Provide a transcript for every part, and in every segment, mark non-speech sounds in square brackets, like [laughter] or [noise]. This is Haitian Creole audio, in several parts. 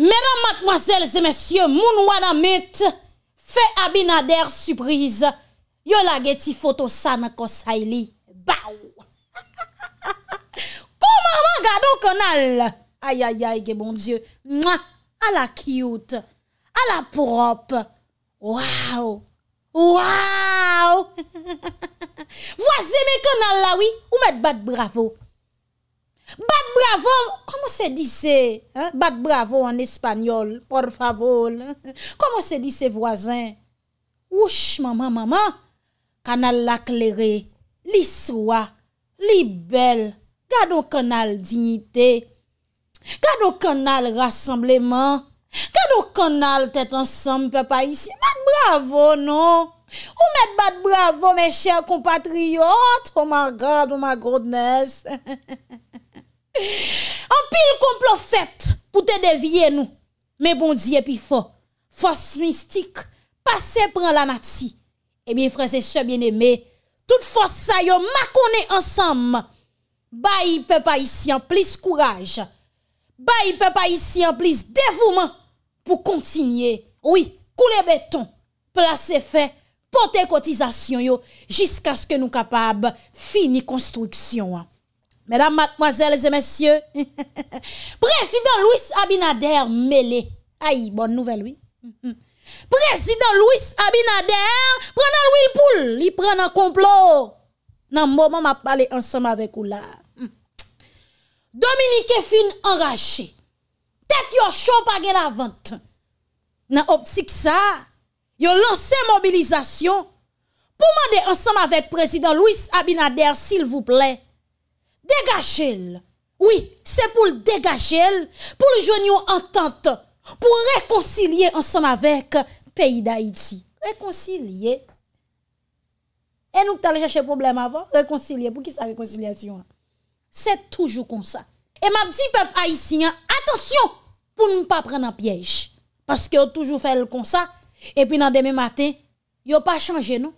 Mèdam matmwazèl zè mèsyè, moun wadamèt, fè abinader sürpriz, yon lagè ti fotosan konsay li. Baw! [laughs] Kou maman gado konal! Ayayay ge bon dieu, mwa, ala kiyout, ala prop, waw, waw! Vwazè mè konal la wè, [laughs] ou mèd bat bravo! Bat bravo, komon se di se, bat bravo en espanyol, por favol, komon se di se voisin. Wouch, maman, maman, kanal l'aklere, li swa, li bel, gado kanal dignite, gado kanal rassembleman, gado kanal tet ansampe pa isi. Bat bravo, non, ou met bat bravo, me chèr compatriot, ou oh ma gado, ou oh ma godnesse. [laughs] [laughs] An pil kon plofet pou te devye nou Me bon diye pi fo Fos mistik pase pre lanati E mi franse se bien eme Tout fos sa yo makone ansam Bayi pe pa isi an plis kouraj Bayi pe pa isi an plis devouman Po kontinye Ouye kou le beton Plase fe pote kotizasyon yo Jiska sken nou kapab Fini konstruksyon an Mesdames, mademoiselles et messieurs, [laughs] président Louis Abinader mêlé. Aïe, bonne nouvelle, oui. Président Louis Abinader, prenant le poule, il prend un complot. Non, moment, m'a parlé ensemble avec vous là. Dominique fin enraché. Tête yon chaud pas la vente. Non, optique ça, Yon lancé mobilisation pour demander ensemble avec président Louis Abinader s'il vous plaît Dégachèl Oui, se pou l'dégachèl Pou l'jwen yon entente Pou rekonsilye ansan avèk Pèyi d'Haïti Rekonsilye E nouk talè jèche problem avò Rekonsilye, pou ki sa rekonsilyasyon Se toujou konsa E ma di pep Haïti, atensyon Pou nou pa pren an pièj Paske ou toujou fèl konsa E pi nan demè matè, yon pa chanje nou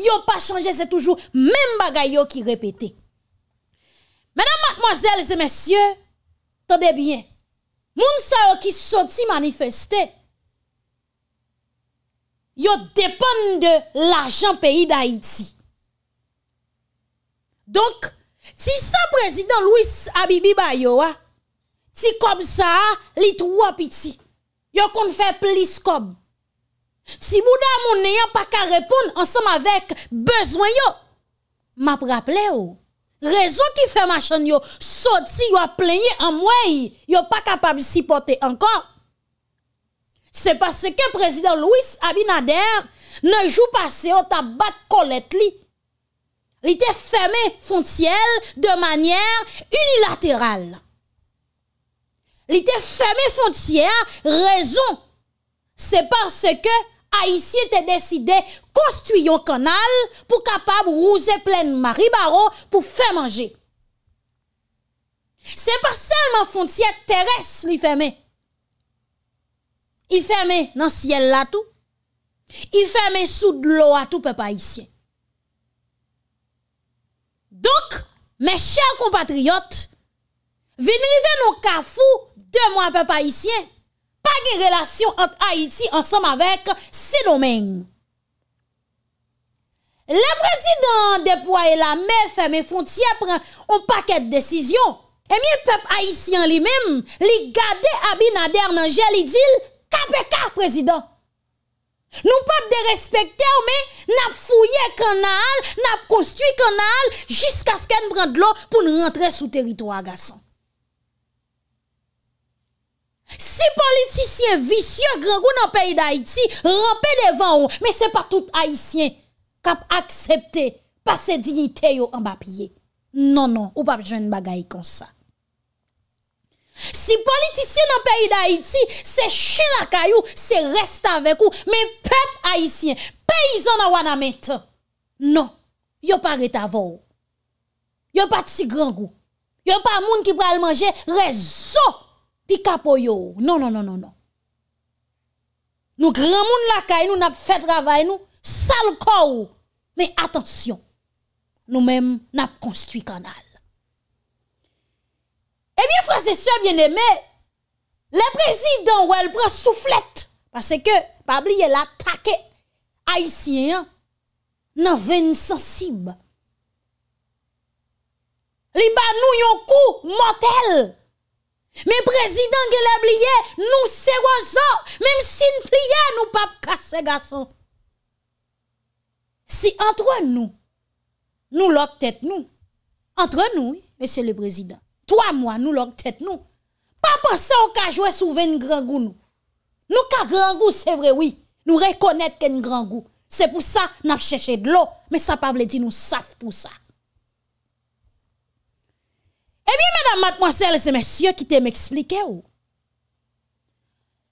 Yon pa chanje, se toujou Mèm bagay yo ki repetè Mèdam matmazèl zè mèsyè, tèdè byè, moun sa yò ki sò ti manifestè, yò depèn de l'ajan peyi d'Haïti. Donk, ti sa prezident Louis Abibi Bayowa, ti kob sa, lit wap iti, yò kon fè plis kob. Ti bouda moun nèyan pa ka repoun ansèm avèk bezwen yò, map rap lè ou. Raison qui fait machin yo sorti yo a plaigné en moyen, yo pas capable de supporter encore. C'est parce que président Louis Abinader ne joue pas au t'a bat Colette Il était fermé frontière de manière unilatérale. Il était fermé frontière raison c'est parce que A isye te deside konstuyon kanal pou kapab ou ouze plen maribaro pou fe manje. Se par selman fontye teres li feme. I feme nan siel la tou. I feme sou dlou a tou pe pa isye. Donk, me chèr kompatriyot, vinrive nou kafou de mwa pe pa isye an. Page relasyon ante Haiti ansem avek, se domen. Le prezident depoye la mef, me fontie, pren ou paket desisyon. E mi pep Haitian li mem, li gade abinader nan jelidil, kape ka prezident. Nou pep de respekte ou me, nap foye kanal, nap konstui kanal, jiska sken brend lo pou nou rentre sou terito agason. Si politisyen visye grengou nan peyi d'Haïti, rampè devan ou, men se pa tout Haitien kap akseptè, pasè dignité yo an bapye. Non, non, ou pap jwen bagay kon sa. Si politisyen nan peyi d'Haïti, se chenakay ou, se resta vek ou, men pep Haitien, peyizan an wana mette. Non, yo pa reta vò ou. Yo pa tsi grengou. Yo pa moun ki pral manje, rezo ou. Non, non, non, non, non. Nous grand la caille, nous avons fait travail nous sale corps. Mais attention. Nous-mêmes n'a construit canal. Eh bien frères c'est sœurs bien aimé. le président ou elle prend soufflette parce que pas oublier l'attaquer haïtien hein, dans veine sensible. Li ba nou yon coup mortel. Mè prezidant gè lè bliye, nou se wazò, mèm sin pliye, nou pap kase gason. Si antre nou, nou lòk tèt nou, antre nou, mè se le prezidant, towa mwa, nou lòk tèt nou, pap osè an ka jwè souve yon grangou nou. Nou ka grangou, se vre wè, nou rekonèt ke yon grangou. Se pou sa, nan chèche dlo, mè sa pa vle di nou saf pou sa. E miye menam Mat Mwasele se mesye ki te m'eksplike ou.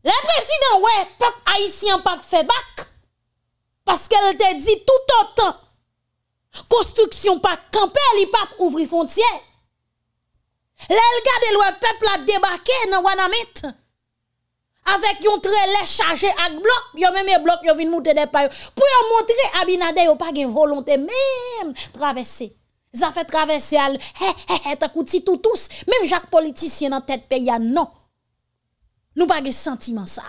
Le presidant we pep Aisyen pape fe bak paske el te di tout an tan konstruksyon pape kampe li pape ouvri fontye. Le elka de lwe pep la debake nan wanamit avek yon trele chaje ak blok yo meme blok yo vin mouten de payo pou yon montre abinade yo pa ge volonte menm travesse. Zan fè travè sè al, hè, hè, hè, ta kouti toutous, mèm jak politisyen an tèt pe yann, non. Nou bagè sentimen sa.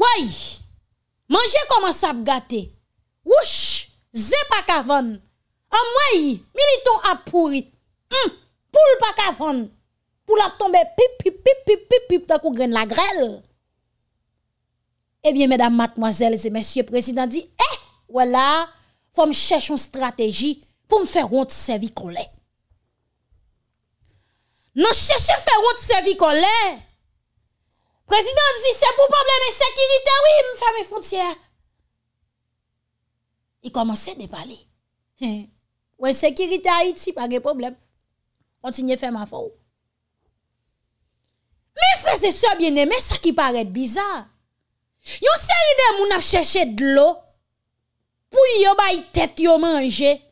Woy, manje koman sa ap gate, wouch, zè pa kavon, amway, milito ap pourit, m, hmm, pou l pa kavon, pou la tombe pip, pip, pip, pip, pip, pip, ta kougren la grelle. Ebyen, mèdam matmoazèl, zè mèsyè prezidant di, eh, wèla, Fò mè chèch yon strategi pou mè fè ronti sèvi kolè. Non chèch fè ronti sèvi kolè. Prezident zi, sè pou probleme sekiritè, wè mè fè mè fontyè. Yè komanse dè palè. Wè, sekiritè a iti, pwage probleme. Pwantinye fè man fò. Mè fwese sè bienemè, sè ki paret bizar. Yon sè ridè moun ap chèchè d'lo. pour yon bay tête yon manger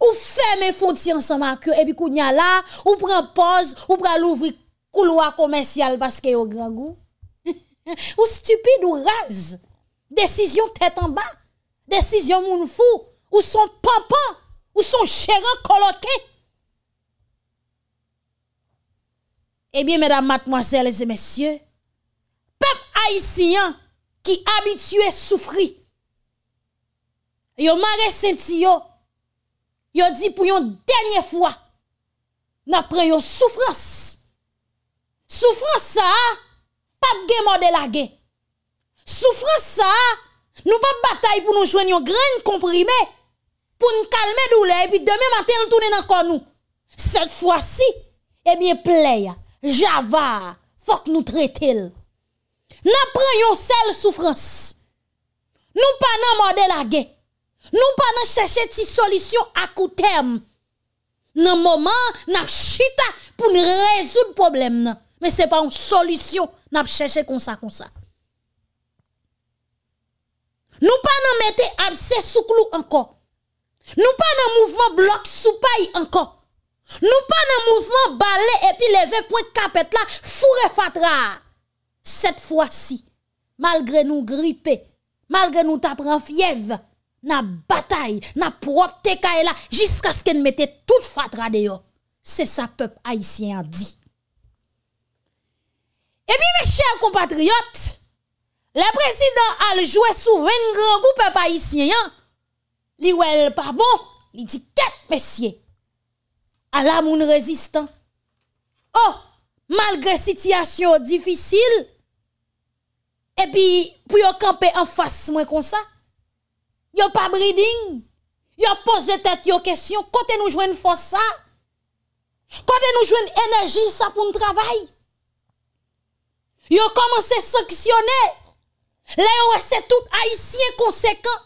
ou ferme fonti ensemble avec et puis kounya là ou prend pause ou pral ouvri couloir commercial parce que yo grand goût [laughs] ou stupide ou rase décision tête en bas décision moun fou ou son papa ou son chéran coloqué Eh bien, mesdames, mademoiselles et messieurs, peuple haïtien qui habitué souffrir, yo mare senti yo, yo di pou yon denye fwa, na pre yon soufrans. Soufrans sa, pap ge morde la ge. Soufrans sa, nou pa batay pou nou jwen yon gren komprime, pou nou kalme doule, e pi deme matel toune nan kon nou. Set fwa si, e miye pleya, java, fok nou tre tel. Na pre yon sel soufrans. Nou pa nan morde la ge, Nou pa nan chèche ti solisyon akou term. Nan moman nan chita pou nou rezoun problem nan. Men se pa an solisyon nan chèche konsa konsa. Nou pa nan mette apse sou klou anko. Nou pa nan mouvman blok sou pay anko. Nou pa nan mouvman bale epi leve pou et kapet la fure fatra. Sèt fwa si, malgre nou gripe, malgre nou tapran fyev. Na batay, na prop te kaela Jiska sken mette tout fatra deyo Se sa pep aisyen di E pi me chèl kompatriot Le presidant al jwè sou vèn grangou pep aisyen Li wèl pabon, li di ket mesye Al amoun rezistan Oh, malgre sityasyon difisil E pi pou yo kampe enfas mwen konsa yo pas breeding, yo posé tête yo question, côté nous joindre force ça, côté nous joindre énergie ça pour le travail. Yo commencé sanctionner. Les c'est tout haïtien conséquent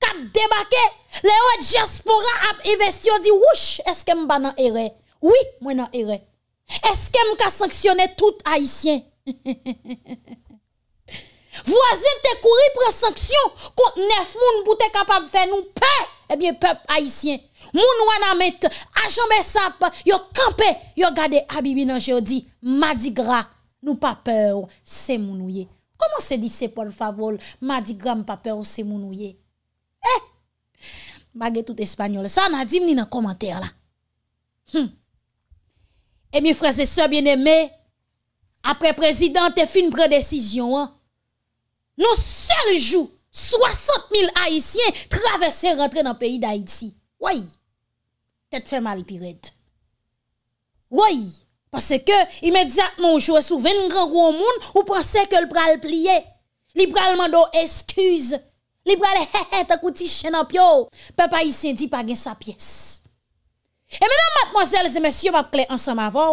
cap débarqué. Les diaspora a investi on dit wouch, est-ce que m'ba erreur? Oui, moi nan erreur. Est-ce que m'ka sanctionner tout haïtien? [laughs] Vwazen te kouri pre saksyon. Kote nef moun pou te kapab fe nou pe. Ebyen eh pep haisyen. Moun wana met ajanbe sap. Yo kampe. Yo gade abibi nan jodi. Ma di gra nou pa pe ou se moun ouye. Koman se di se pol favol? Ma di gra mou pa pe ou se moun ouye. Eh! Bagay tout espanyol. Sa nan di mni nan komantere la. Hmm! Ebyen eh freze se bien eme. Apre prezident te fin pre desisyon an. Nou sel jou, 60.000 Haitien travesse rentre nan peyi d'Haiti. Woy, te te fè mal piret. Woy, pase ke imediat moun jowe sou ven ngran woun moun ou prase ke l pral pliye. Li pral mando eskuse. Li pral he he takouti chen apyo. Pe pa yi sendi pagin sa piyes. E menan matmozèl zè mèsyo mapkle ansan ma vò.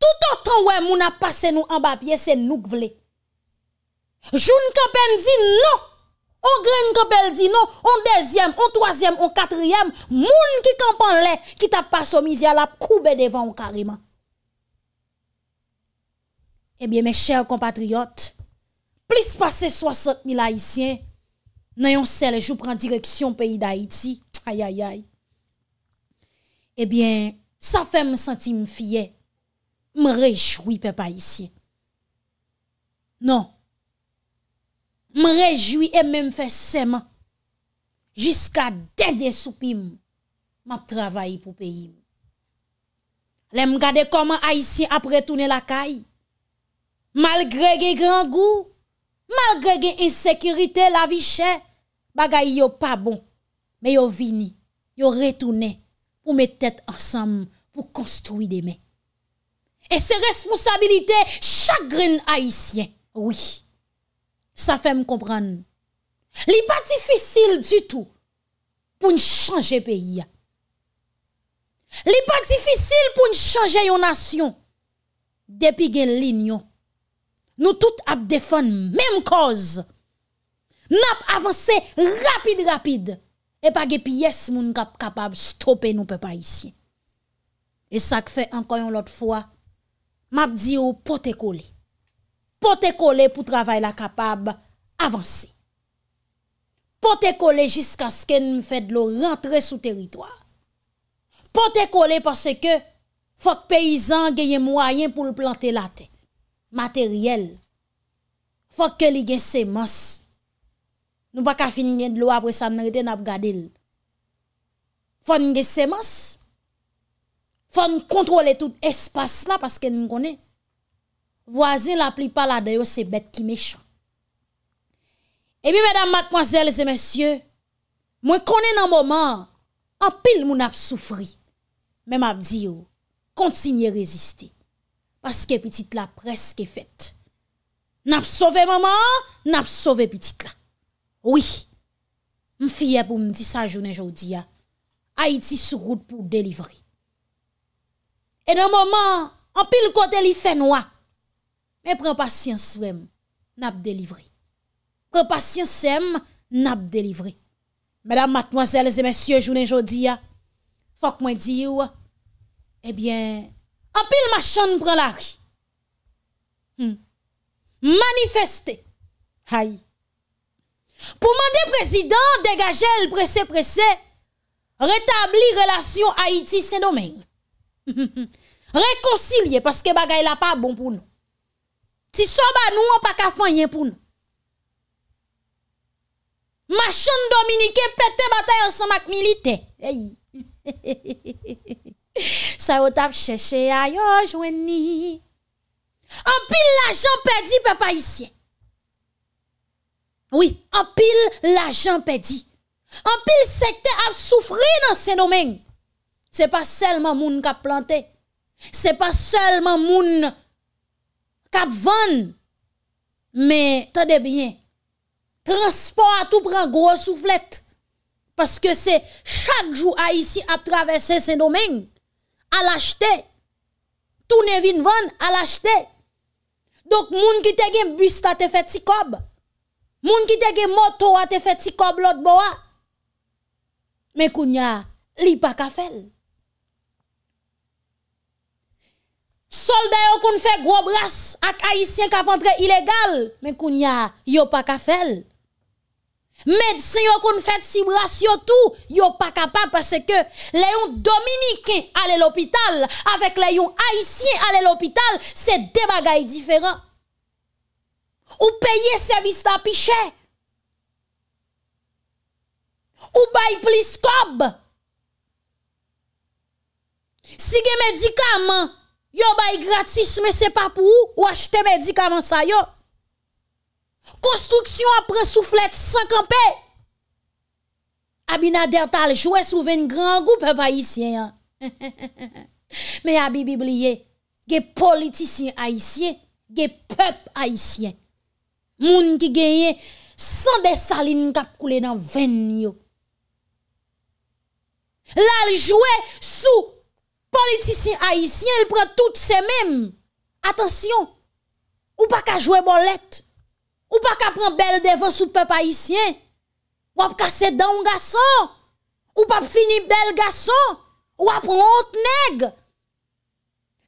Tout an ton wè moun ap pase nou an ba piyes se nou kvle. Joun kapen di nou, ou gren kapen di nou, ou deuxième, ou troisième, ou quatrième, moun ki kampan lè, ki tap pa somizè la poube devan ou kareman. Ebyen, eh eh me chèr compatriote, plis pase 60.000 haïsyen, nèyon sè lè jou pran direksyon peyi d'Haïti, ayayay. Ebyen, sa fè m senti m fiyè, m rejoui pe pa haïsyen. Non, m rejoui e m m fè seman, jiska dè dè sou pim, m ap travay pou peyim. Lè m gade koman haisyen ap retounen lakay, malgré gen gran gou, malgré gen insekiritè la vi chè, bagay yo pa bon, me yo vini, yo retounen, pou mè tèt ansam, pou konstoui demè. E se responsabilité chagren haisyen, wè, Sa fe m kompran, li pa difisil du tou pou n chanje peyi ya. Li pa difisil pou n chanje yo nasyon. Depi gen linyon, nou tout ap defon menm koz. Nap avanse rapid rapid, e pa gepi yes moun kap kapab stopen nou pe pa isye. E sak fe anko yon lot fwa, map di yo pote koli. Pote kole pou travay la kapab avansi. Pote kole jiska sken mwen fèd lo rentre sou teritoi. Pote kole parce ke fòk peyizan genye mwayen pou l'plantelate materyel. Fòk ke li gen semanse. Nou baka fin gen lo apre sa nèrden ap gadil. Fòk gen semanse. Fòk n'kontrole tout espas la pasken mwen konen. Vwazen la pli pala deyo se bet ki mechon. E mi, medan matmwazel se mensyo, mwen kone nan mwaman, an pil moun ap soufri. Men ap diyo, kontsini reziste. Paske pitit la preske fet. Nap sove mwaman, nap sove pitit la. Oui, mfiye pou mdi sa jounen joudiya, a iti sou gout pou delivri. E nan mwaman, an pil kote li fen wak, Men pren pasyans wèm, nap delivre. Pren pasyans wèm, nap delivre. Mèdame, matmoazèl, zè mèsyè, jounen jodi, fòk mwen di ou, ebyen, eh apil machan pren lari. Manifeste. Hay. Pou mande prezidant, degajèl, presè, presè, retabli relasyon Haiti-Saint-Domingue. Rekonsilye, paske bagay la hmm. [laughs] pa bon pou nou. Ti soba nou an pa ka fanyen pou nou. Ma chan dominike pete bata yon san mak milite. [laughs] Sa yo tap cheche a yo jwen ni. An pil la jan pedi pe pa isye. Oui, an pil la jan pedi. An pil sekte ap soufri nan senomen. Se pa selman moun ka plante. Se pa selman moun... Kap van, me tade bien, transport tou pran gro souflet, paske se chak jou a isi ap travesse se domen, al achete, tou ne vin van, al achete. Dok moun ki te gen busta te fet si kob, moun ki te gen moto a te fet si kob lot bo a, me kounya li pa kafel. Soldè yo koun fè grob ras ak aisyen kapantre ilegal, men koun ya yo pa ka fèl. Medsen yo koun fèt si bras yo tou, yo pa kapal parce ke le yon dominikè ale l'hôpital, avek le yon aisyen ale l'hôpital, se de bagay diferan. Ou peye servis tapichè. Ou bay plis kob. Si ge medika man, Yo bay gratis, me se pa pou ou? Ou achete me di kaman sa yo? Konstruksyon apre souflet 50p! Abinaderta aljouè souven gran goup pep haisyen. [laughs] Me abibibliye, ge politisyen haisyen, ge pep haisyen. Moun ki genye, 100 de salin kapkoule nan 20 nyo. Laljouè sou... Politisyen Haitien, il pren tout se mèm. Atensyon, ou pa ka jwè bolèt, ou pa ka pren bel devan sou pep Haitien, wap ka sedan gasson, ou pap fini bel gasson, wap ront neg.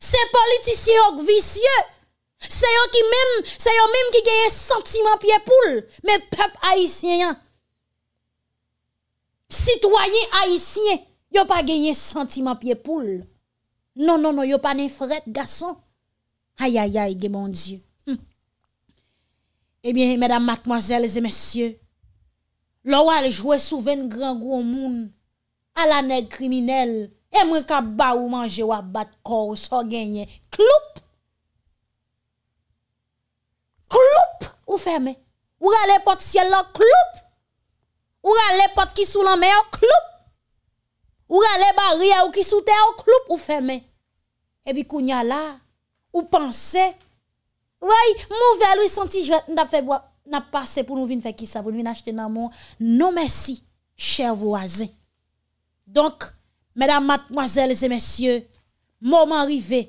Se politisyen ok visye, se yon ki mèm, se yon mèm ki genyen sentiman piye poule, men pep Haitien, sitoyen Haitien, yon pa genyen sentiman piye poule. Non, non, non, yo pa nin fred, gason. Ayayay, ge, mon dieu. Hm. Ebyen, eh medan matmazel, zemesye, lo wale jwe sou ven gran gwo moun, alane kriminel, e mwen ka ba ou manje wap bat kou, sou genye, kloup! Kloup! Ou ferme? Ou wale epote siel la, kloup! Ou wale epote ki sou lan me, oh, kloup! Ou gale bari a ou ki soute a ou kloup ou feme. Ebi kounya la, ou panse, woy, mou vel wisanti jwet, n ap pase pou nou vin fè ki sa, pou nou vin achete nan moun. Nou mersi, chèr wazen. Donk, medam matmoazèl zè mèsyè, mouman rive,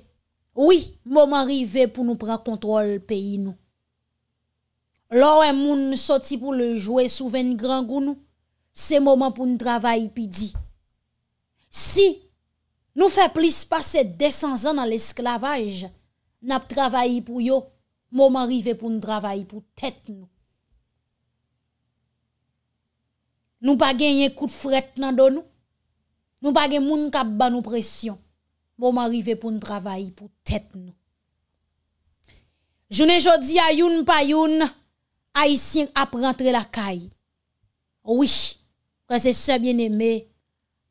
woy, mouman rive pou nou pran kontrol peyi nou. Lò wè moun soti pou nou jwè souveni gran goun nou, se mouman pou nou travayi pi di. Si nou fe plis pase 200 an nan l'esklavaj, nap travayi pou yo, mou m'arive pou n' travayi pou tèt nou. Nou pa genye kout fret nan don nou, nou pa gen moun kap ban nou presyon, mou m'arive pou n' travayi pou tèt nou. Jounen jodi ayoun pa youn, ayisyen ap rentre la kay. Ouish, prese se bien eme,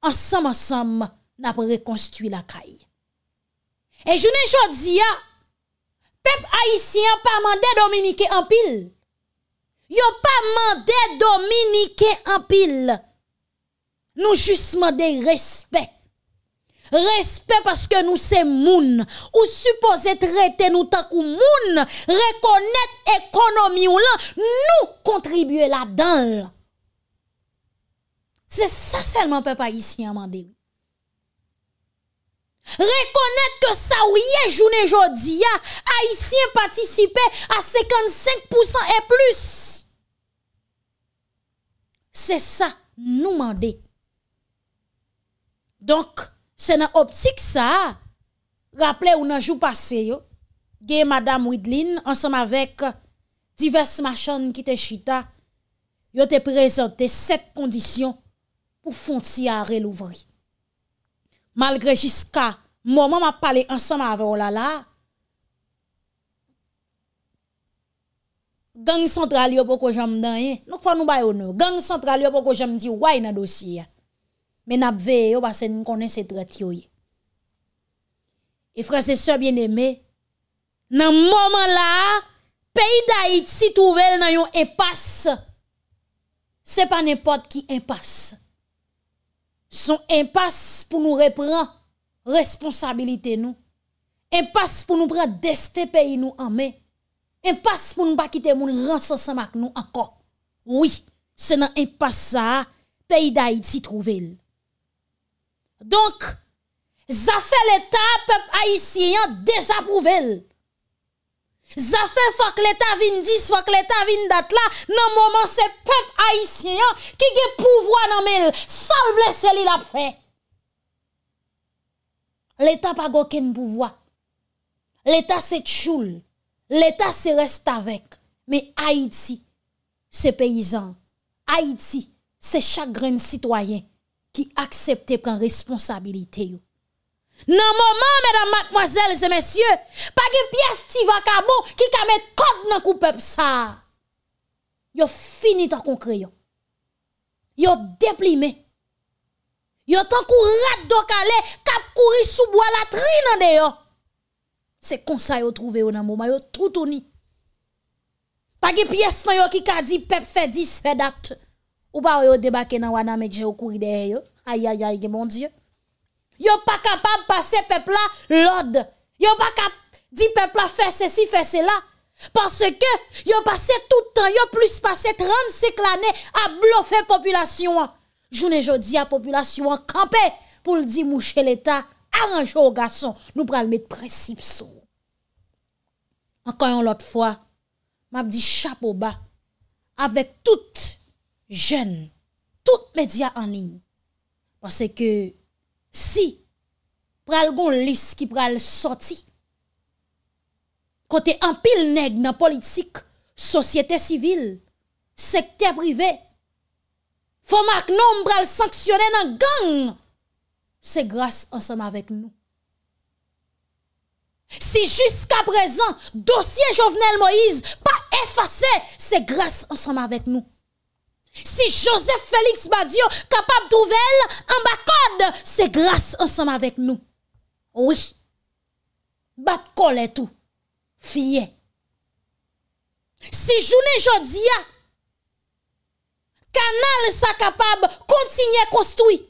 ansam ansam na prekonstitwi la kaye. E jounen jodi ya, pep haisyen pa mande dominike anpil, yo pa mande dominike anpil, nou jist mande respet, respet paske nou se moun, ou supose treten nou takou moun, rekonet ekonomi ou lan, nou kontribuye la danl. Se sa selman pepe haisyen mande yo. Rekonnet ke sa ou ye jounen jodi ya, haisyen patisipe a 55% e plus. Se sa nou mande. Donk, se nan optik sa, rapple ou nan jou pase yo, gen Madame Wydlin, ansam avek divers machan ki te chita, yo te prezante set kondisyon pou fon ti a rel ouvri. Malgre jiska, mou mou m a pale ansan m a ave olala, gangi santral yo pou ko jam dan ye, nou kwa nou bayo nou, gangi santral yo pou ko jam di woy na dosi ya, men apve yo, basen m konen se trati yo ye. E franse so bien eme, nan mou m la, peyi da it si touvel nan yon empas, se pa nipot ki empas, Son impasse pou nou repran responsabilite nou, impasse pou nou pran deste peyi nou anmen, impasse pou nou bakite moun ransan sanmak nou ankon. Oui, se nan impasse sa peyi da iti trouvel. Donk, zafel eta pep a isi yon dezaprouvel. Zafè fòk l'Etat vin dis, fòk l'Etat vin dat la, nan mouman se pep Haitien yon ki ge pouvo nan mel, sal blè seli la pfe. L'Etat pa gò ken pouvo, l'Etat se tchoul, l'Etat se rest avèk, mè Haiti se peyizan, Haiti se chagren sitwayen ki aksepte pren responsabilite yon. Nan moment, mesdames, mademoiselles et messieurs, pas de pièce Tiva Cabon qui ka code dans le peuple ça. Yo fini ta concret yo. Yo déplimé. Yo tant kou rat cap courir sous bois la trine de yo. C'est comme ça yo trouvez yo moment yo tout Pas de pièce yo qui ka dit peuple fait 10 fait date. Ou pas yo débarquer nan wana mais j'ai courir Aïe aïe aïe, mon Dieu. Yo pa kapab pase pepla lode. Yo pa kap di pepla fese si fese la. Pase ke yo pase toutan. Yo plus pase 30 seklane a blofe populasyon. Joun e jodi a populasyon. Kampè pou li di mouche l'Etat. Aranjou o gason. Nou pral mi preci pso. Mankoyon lot fwa. Mabdi chap oba. Awek tout jen. Tout media anli. Pase ke Si pral goun lis ki pral soti, kote ampil neg nan politik, sosyete sivil, sekte prive, fomak nom pral sanksyone nan gang, se grase ansama vek nou. Si jiska prezan dosye jovenel Moise pa efase, se grase ansama vek nou. Si Joseph Félix Badio capable trouver en bas c'est grâce ensemble avec nous. Oui. Bat et tout. Fier. Si journée jodia, canal ça capable continuer construire.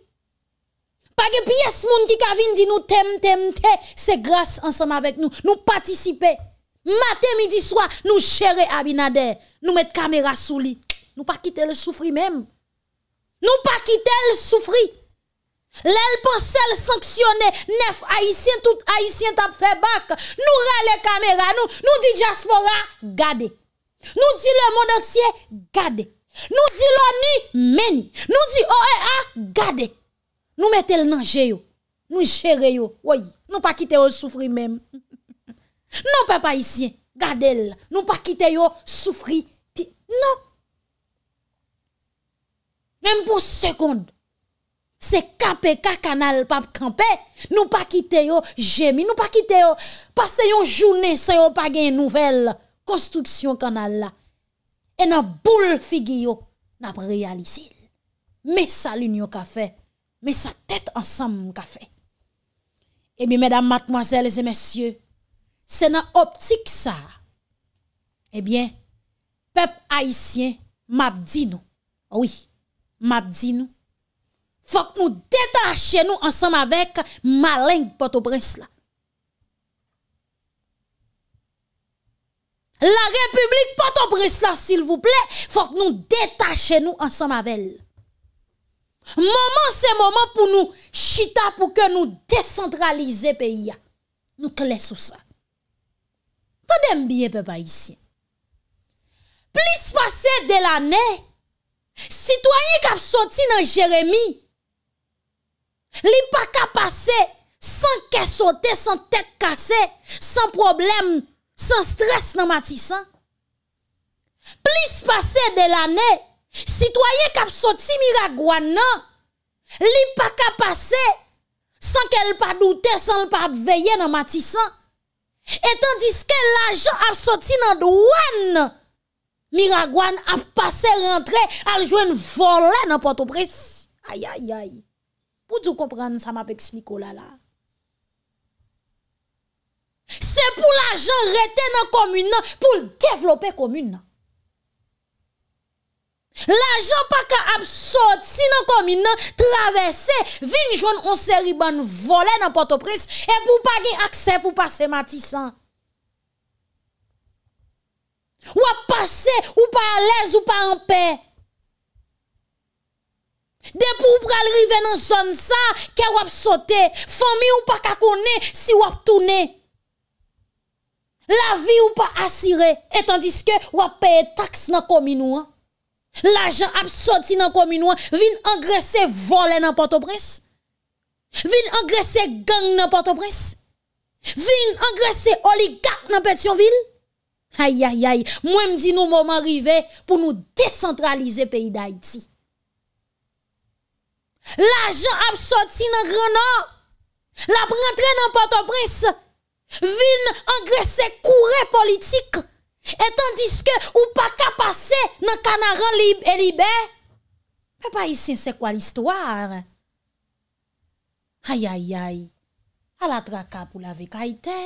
Pas de pièce qui viennent nous t'aime c'est grâce ensemble avec nous. Nous participer. Matin, midi, soir, nous chérer Abinader. Nous mettre caméra sous lui. Nous pas quitter le souffri même. Nous pas quitter le souffri. L'elle pense le sanctionner. Neuf haïtiens, tout haïtien t'a fait bac. Nous râle caméra, nous, nous dit diaspora, gardez. Nous dit le monde entier, gardez. Nous dit l'ONU, meni. Nous dit OEA, gardez. Nous mettons le danger Nous gérons, yo. Oui, nous pas quitter le souffri même. [laughs] non, papa haïtien, gardez Nous pas quitter yo souffri. Non. Mem pou sekond, se kape ka kanal pap kampe, nou pa kite yo jemi, nou pa kite yo pase yon jounen se yo pa gen nouvel konstruksyon kanal la. E nan boule figi yo nap realisil. Me sa lun yo ka fe, eh me sa tet ansam mou ka fe. E bi medan matmozèles e mesyè, se nan optik sa, e eh bi pep haisyen map di nou. Ouye. Mabdi nou, fok nou detache nou ansanm avek maling Potobris la. La Republik Potobris la, sil vou ple, fok nou detache nou ansanm avek. Moman se moman pou nou chita pou ke nou descentralize pe ya. Nou kles ou sa. Tade mbiye pe pa yisi. Plis pase de la ney, Citoyen kap soti nan Jeremie, li pa ka pase san ke sote, san tek kase, san problem, san stres nan matisan. Plis pase de l'ane, citoyen kap soti miragwa nan, li pa ka pase san ke l pa doute, san l pa apveye nan matisan. Etan diske l ajan ap soti nan douan nan. Miragwan ap pase rentre aljwen volen an potopres. Ayayay, pou di ou kompran sa map eksplikou oh la la? Se pou l'ajan rete nan komine, pou l'devlope komine. L'ajan pa ka ap sot si nan komine, travesse, vinjwen anseri ban volen an potopres, e pou page akse pou pase matisan. Wap pase ou pa alèz ou pa anpè. Depou ou pralrive nan son sa, kè wap sote. Fomi ou pa kakone si wap tounè. La vi ou pa asire, etandiske wap peye taks nan kominwa. L'ajan ap sote si nan kominwa. Vin angrese volè nan Port-au-Bresse. Vin angrese gang nan Port-au-Bresse. Vin angrese oligak nan Petionville. Ay, ay, ay, mwen mdi nou mouman rive pou nou decentralize peyi da iti. La jan ap soti nan renan, la prantren nan patopres, vin angrese koure politik, etan diske ou pa ka pase nan kanaran libe. Pe pa yi sinse kwa l'histoire. Ay, ay, ay, ala traka pou la vek a ite.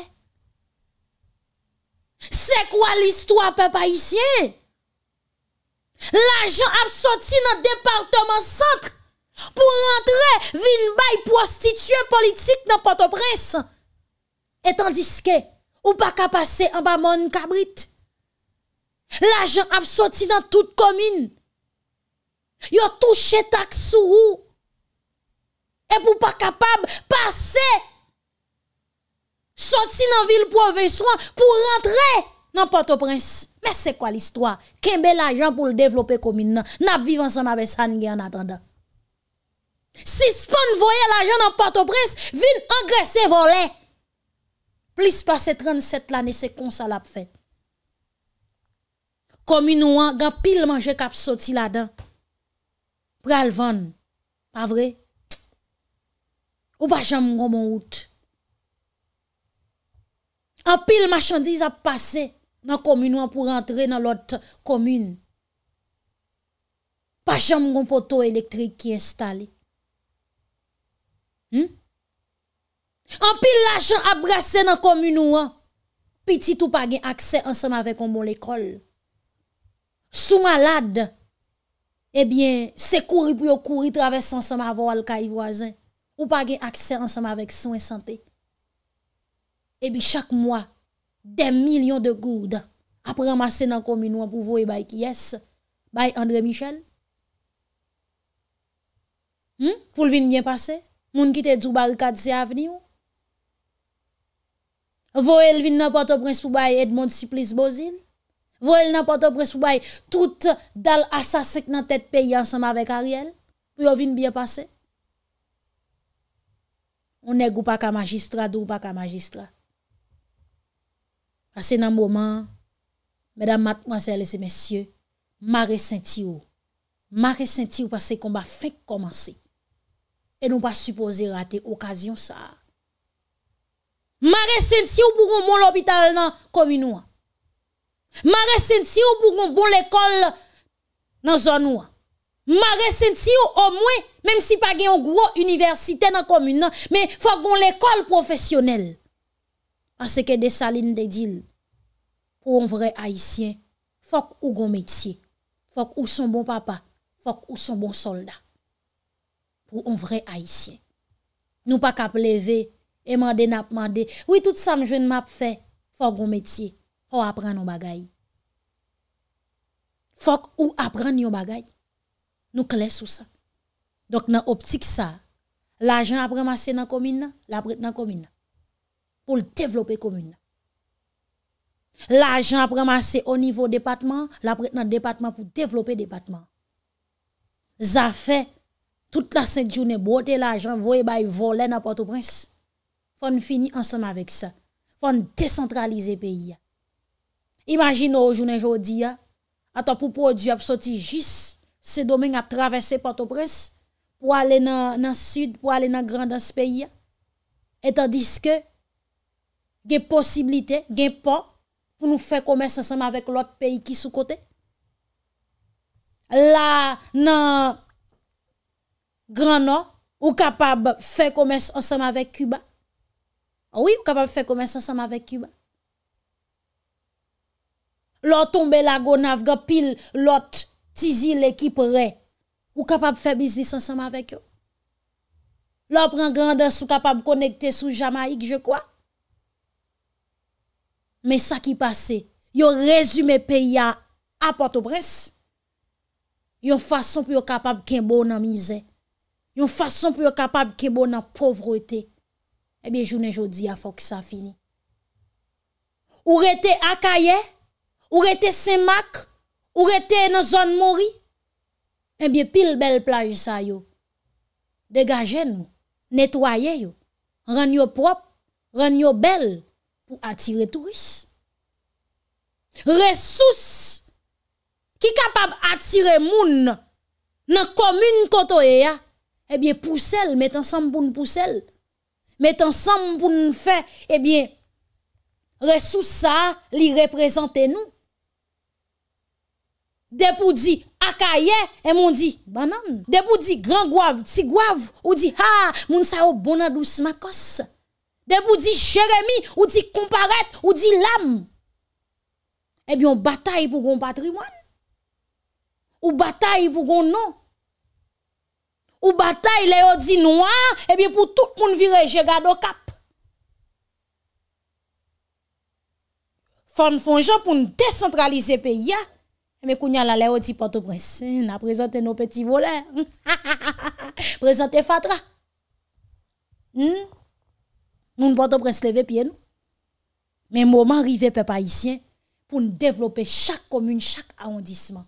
C'est quoi l'histoire, peuple haïtien? L'argent a sorti dans le département centre pour rentrer, vin prostituée politique dans Port-au-Prince. Et tandis que, ou pas capable passer en bas mon cabrit. L'argent a sorti dans toute commune. a touché taxe ou. Et pour pas capable passer Soti nan vil pou avey soan, pou rentre nan Port-au-Prince. Mè se kwa l'histoire? Kembe l'ajan pou l'devlopè komine nan, nap vivan san mabè san nge an adanda. Si span voye l'ajan nan Port-au-Prince, vin angrese volè. Plis pa se 37 l'anè se konsa l'ap fè. Komine wang, gapil manje kap soti ladan. Pral van, pa vre? Ou pa jaman wou moun oute? An pil machandise ap pase nan komunouan pou rentre nan lot komun. Pachan mgon poto elektrik ki instale. Hmm? An pil lachan ap brase nan komunouan. Pitit ou pa gen akse ansama vek an bon lekol. Sou malade, ebyen se kouri pou yo kouri traves ansama vo al ka yi voazen. Ou pa gen akse ansama vek sou en santé. Ebi chak mwa, de milyon de goud, apre masen nan kominwa pou vou e bay ki yes, bay Andre Michel. Foul hmm? vin bien pase, moun kite djou barikad se aveni ou. Vou el vin nan poto prens pou bay Edmond Siplis Bozin. Vou el nan poto prens pou bay tout dal asasek nan tet peyi ansanm avek Ariel. Foul vin bien pase. On ne goupa ka magistra, doupa ka magistra. Ase nan mouman, mèdam mat konser lese mèsyè, ma resenti ou. Ma resenti ou pasè kon ba fèk komansè. E nou ba suppose rate okasyon sa. Ma resenti ou pou kon bon l'hobital nan kominou an. Ma resenti ou pou kon bon l'ekol nan zon ou an. Ma resenti ou omwe, mèm si pa gen yon gwo universite nan kominou an, mè fò kon l'ekol profesyonel. Pase ke de salin de dil pou on vre haisyen, fok ou gon metye. Fok ou son bon papa, fok ou son bon solda. Pou on vre haisyen. Nou pa ka pleve, e mande nap mande. Ou tout sam jwen map fe, fok ou metye, pou apren nou bagay. Fok ou apren nou bagay, nou kles ou sa. Dok nan optik sa, la jen apre masye nan komine nan, la apre nan komine nan. pour développer commune. L'argent ramassé au niveau département, la dans département pour développer département. Ça fait toute la sainte journée broter l'argent, voyé bay voler dans Port-au-Prince. Faut finir ensemble avec ça. Faut décentraliser pays. Imaginez aujourd'hui aujourd'hui hein. attends pour produire sorti juste ces domaines à traverser Port-au-Prince pour aller dans le sud, pour aller dans grand pays. Hein. Et tandis que des possibilités, des ports pour nous faire commerce ensemble avec l'autre pays qui sous côté. Là, dans Grand Nord, ou capable de faire commerce ensemble avec Cuba. Ah oui, ou capable de faire commerce ensemble avec Cuba. L'autre tombe la Gonave, pile l'autre tizi l'équipe ré. Ou capable de faire business ensemble avec eux. L'autre prend grandeur, ou capable de connecter sous Jamaïque, je crois. men sa ki pase, yo rezume pe ya apotobres, yon fason pou yo kapab kembo nan mizè, yon fason pou yo kapab kembo nan povrote, ebyen jounen joudi ya fok sa fini. Ou rete akaye, ou rete semak, ou rete nan zon mori, ebyen eh pil bel plaj sa yo. Degaje nou, netwaye yo, ran yo prop, ran yo bel, Ou atire turis. Resous. Ki kapab atire moun nan komine koto e ya. Ebyen pousel, met ansam pou n'pousel. Met ansam pou n'fe. Ebyen resous sa li represente nou. Depou di akaye, e moun di banan. Depou di gran gouav, ti gouav. Ou di ha, moun sa yo bonadous makos. De vous dit Jérémy, ou dit comparaître, ou dit l'âme. Eh bien, on bataille pour un patrimoine. Ou bataille pour un nom. Ou bataille, les dit noir, eh bien, pour tout le monde virer, je garde au cap. Fon pour nous décentraliser pays. Mais hein. eh quand y a dit Port-au-Prince, hein, on a présenté nos petits voleurs. Hein. [laughs] présenté Fatra. Hmm? Nous ne pouvons pas lever pied nous. Mais moment arrivé peuple haïtien pour développer chaque commune, chaque arrondissement.